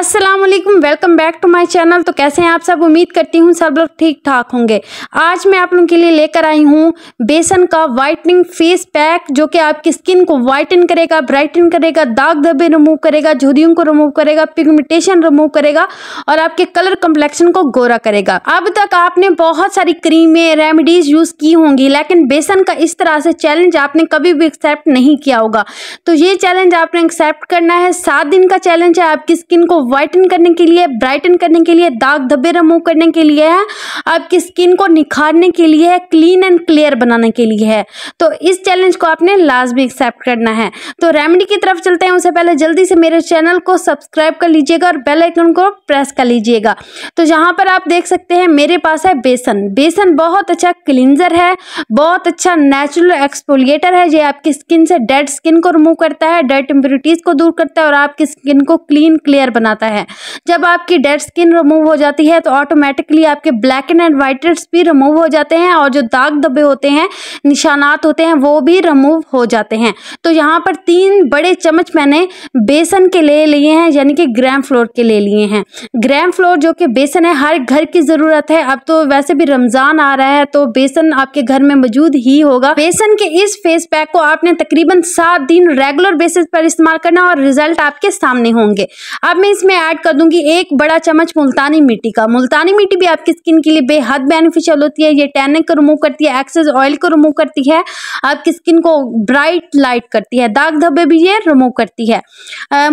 Aslam welcome back to my channel तो कैसे हैं आप सब उम्मीद करती हूँ सब लोग ठीक ठाक होंगे आज मैं आप लोगों के लिए लेकर आई हूँ बेसन का वाइटनिंग फेस पैक जो कि आपकी स्किन को वाइटन करेगा ब्राइटन करेगा दाग धब्बे रिमूव करेगा झुरियों को रिमूव करेगा पिगमेंटेशन रिमूव करेगा और आपके कलर कम्प्लेक्शन को गोरा करेगा अब तक आपने बहुत सारी क्रीमें रेमिडीज यूज़ की होंगी लेकिन बेसन का इस तरह से चैलेंज आपने कभी भी एक्सेप्ट नहीं किया होगा तो ये चैलेंज आपने एक्सेप्ट करना है सात दिन का चैलेंज है आपकी स्किन को व्हाइटन करने के लिए ब्राइटन करने के लिए दाग धब्बे रिमूव करने के लिए है आपकी स्किन को निखारने के लिए है क्लीन एंड क्लियर बनाने के लिए है तो इस चैलेंज को आपने लाजमी एक्सेप्ट करना है तो रेमेडी की तरफ चलते हैं उससे पहले जल्दी से मेरे चैनल को सब्सक्राइब कर लीजिएगा और बेल आइकन को प्रेस कर लीजिएगा तो यहाँ पर आप देख सकते हैं मेरे पास है बेसन बेसन बहुत अच्छा क्लिनजर है बहुत अच्छा नेचुरल एक्सपोलिएटर है जो आपकी स्किन से डेड स्किन को रिमूव करता है डेड इम्प्यूरिटीज़ को दूर करता है और आपकी स्किन को क्लीन क्लियर बनाता है जाता है जब आपकी डेड स्किन रिमूव हो जाती है तो ऑटोमेटिकली आपके ब्लैक एंड व्हाइट भी रिमूव हो जाते हैं और जो दाग दबे होते हैं निशानात होते हैं वो भी रिमूव हो जाते हैं तो यहाँ पर तीन बड़े चम्मच मैंने बेसन के ले लिए हैं यानी कि ग्रैम फ्लोर के ले लिए हैं ग्रैम फ्लोर जो कि बेसन है हर घर की ज़रूरत है अब तो वैसे भी रमज़ान आ रहा है तो बेसन आपके घर में मौजूद ही होगा बेसन के इस फेस पैक को आपने तकरीबन सात दिन रेगुलर बेसिस पर इस्तेमाल करना और रिजल्ट आपके सामने होंगे अब मैं इसमें मैं ऐड कर दूंगी एक बड़ा चम्मच मुल्तानी मिट्टी का मुल्तानी मिट्टी भी आपकी स्किन के लिए बेहद बेनिफिशियल होती है ये टैनिक को रिमूव करती है एक्सेस ऑयल को रिमूव करती है आपकी स्किन को ब्राइट लाइट करती है दाग धब्बे भी ये रिमूव करती है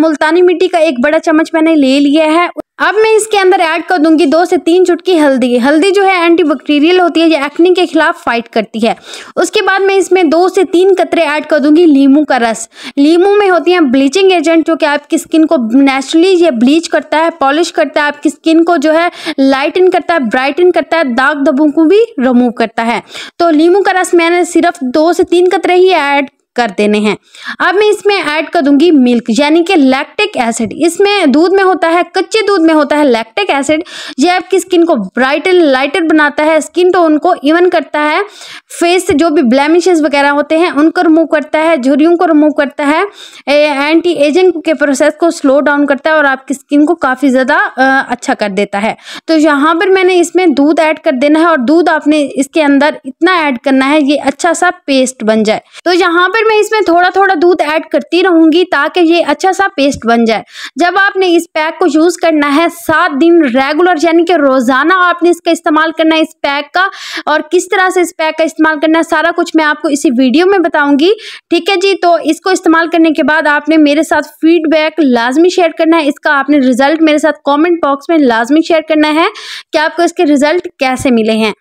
मुल्तानी मिट्टी का एक बड़ा चम्मच मैंने ले लिया है अब मैं इसके अंदर ऐड कर दूंगी दो से तीन चुटकी हल्दी हल्दी जो है एंटी बैक्टीरियल होती है ये एक्ने के खिलाफ फाइट करती है उसके बाद मैं इसमें दो से तीन कतरे ऐड कर दूंगी लीमू का रस लीमू में होती है ब्लीचिंग एजेंट जो कि आपकी स्किन को नेचुरली ये ब्लीच करता है पॉलिश करता है आपकी स्किन को जो है लाइटन करता है ब्राइटन करता है दाग दबों को भी रिमूव करता है तो लीमू का रस मैंने सिर्फ दो से तीन कतरे ही ऐड कर देने हैं अब मैं इसमें ऐड कर दूंगी मिल्क यानी कि लैक्टिक एसिड इसमें दूध में होता है कच्चे दूध में होता है लैक्टिक एसिड यह आपकी स्किन को ब्राइट एंड लाइटर बनाता है स्किन टोन को इवन करता है फेस से जो भी ब्लैमिशेज वगैरह होते हैं उनको रिमूव करता है झुरियों को रिमूव करता है एंटी एजिंग के प्रोसेस को स्लो डाउन करता है और आपकी स्किन को काफ़ी ज़्यादा अच्छा कर देता है तो यहाँ पर मैंने इसमें दूध ऐड कर देना है और दूध आपने इसके अंदर इतना ऐड करना है ये अच्छा सा पेस्ट बन जाए तो यहाँ पर मैं इसमें थोड़ा थोड़ा दूध ऐड करती रहूंगी ताकि ये अच्छा सा पेस्ट बन जाए जब आपने इस पैक को यूज़ करना है सात दिन रेगुलर यानी कि रोज़ाना आपने इसका इस्तेमाल करना है इस पैक का और किस तरह से इस पैक का इस्तेमाल करना है सारा कुछ मैं आपको इसी वीडियो में बताऊंगी ठीक है जी तो इसको इस्तेमाल करने के बाद आपने मेरे साथ फीडबैक लाजमी शेयर करना है इसका आपने रिज़ल्ट मेरे साथ कॉमेंट बॉक्स में लाजमी शेयर करना है कि आपको इसके रिज़ल्ट कैसे मिले हैं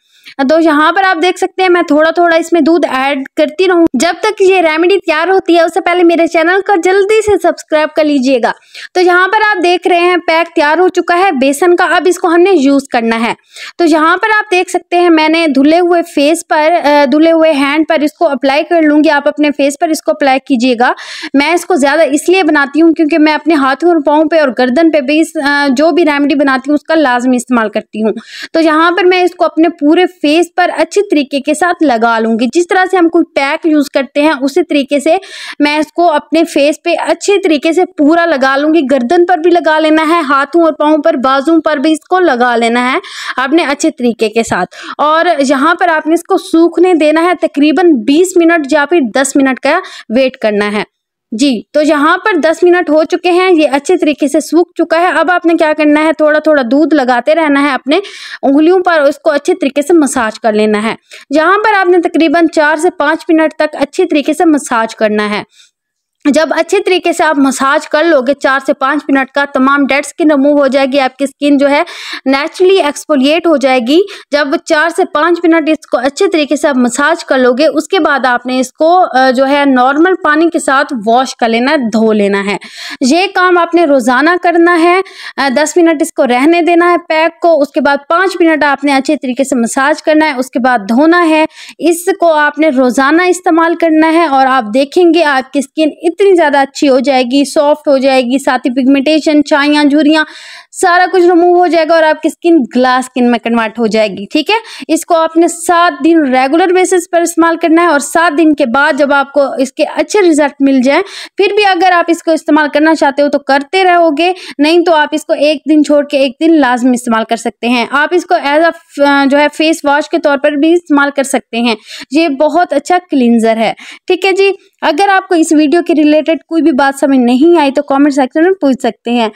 तो यहाँ पर आप देख सकते हैं मैं थोड़ा थोड़ा इसमें दूध ऐड करती रहूँ जब तक ये रेमेडी तैयार होती है उससे पहले मेरे चैनल को जल्दी से सब्सक्राइब कर लीजिएगा तो यहाँ पर आप देख रहे हैं पैक तैयार हो चुका है बेसन का अब इसको हमने यूज़ करना है तो यहाँ पर आप देख सकते हैं मैंने धुले हुए फेस पर धुले हुए हैंड पर इसको अप्लाई कर लूँगी आप अपने फेस पर इसको अप्लाई कीजिएगा मैं इसको ज़्यादा इसलिए बनाती हूँ क्योंकि मैं अपने हाथों और पाँव पे और गर्दन पे भी जो भी रेमेडी बनाती हूँ उसका लाजमी इस्तेमाल करती हूँ तो यहाँ पर मैं इसको अपने पूरे फेस पर अच्छे तरीके के साथ लगा लूंगी जिस तरह से हम कोई पैक यूज़ करते हैं उसी तरीके से मैं इसको अपने फेस पे अच्छे तरीके से पूरा लगा लूंगी गर्दन पर भी लगा लेना है हाथों और पाँव पर बाजू पर भी इसको लगा लेना है आपने अच्छे तरीके के साथ और यहाँ पर आपने इसको सूखने देना है तकरीबन बीस मिनट या फिर दस मिनट का वेट करना है जी तो यहाँ पर 10 मिनट हो चुके हैं ये अच्छे तरीके से सूख चुका है अब आपने क्या करना है थोड़ा थोड़ा दूध लगाते रहना है अपने उंगलियों पर उसको अच्छे तरीके से मसाज कर लेना है यहाँ पर आपने तकरीबन चार से पाँच मिनट तक अच्छे तरीके से मसाज करना है जब अच्छे तरीके से आप मसाज कर लोगे चार से पाँच मिनट का तमाम डेड स्किन रिमूव हो जाएगी आपकी स्किन जो है नेचुरली एक्सपोलिएट हो जाएगी जब चार से पाँच मिनट इसको अच्छे तरीके से आप मसाज कर लोगे उसके बाद आपने इसको जो है नॉर्मल पानी के साथ वॉश कर लेना है धो लेना है ये काम आपने रोज़ाना करना है दस मिनट इसको रहने देना है पैक को उसके बाद पाँच मिनट आपने अच्छे तरीके से मसाज करना है उसके बाद धोना है इसको आपने रोज़ाना इस्तेमाल करना है और आप देखेंगे आपकी स्किन कितनी ज़्यादा अच्छी हो जाएगी सॉफ्ट हो जाएगी साथ ही पिगमेंटेशन छाइयाँ झुरियाँ सारा कुछ रिमूव हो जाएगा और आपकी स्किन ग्लास स्किन में कन्वर्ट हो जाएगी ठीक है इसको आपने सात दिन रेगुलर बेसिस पर इस्तेमाल करना है और सात दिन के बाद जब आपको इसके अच्छे रिजल्ट मिल जाए फिर भी अगर आप इसको इस्तेमाल करना चाहते हो तो करते रहोगे नहीं तो आप इसको एक दिन छोड़ के एक दिन लाजम इस्तेमाल कर सकते हैं आप इसको एज अ जो है फेस वॉश के तौर पर भी इस्तेमाल कर सकते हैं ये बहुत अच्छा क्लिनजर है ठीक है जी अगर आपको इस वीडियो के रिलेटेड कोई भी बात समझ नहीं आई तो कमेंट सेक्शन में पूछ सकते हैं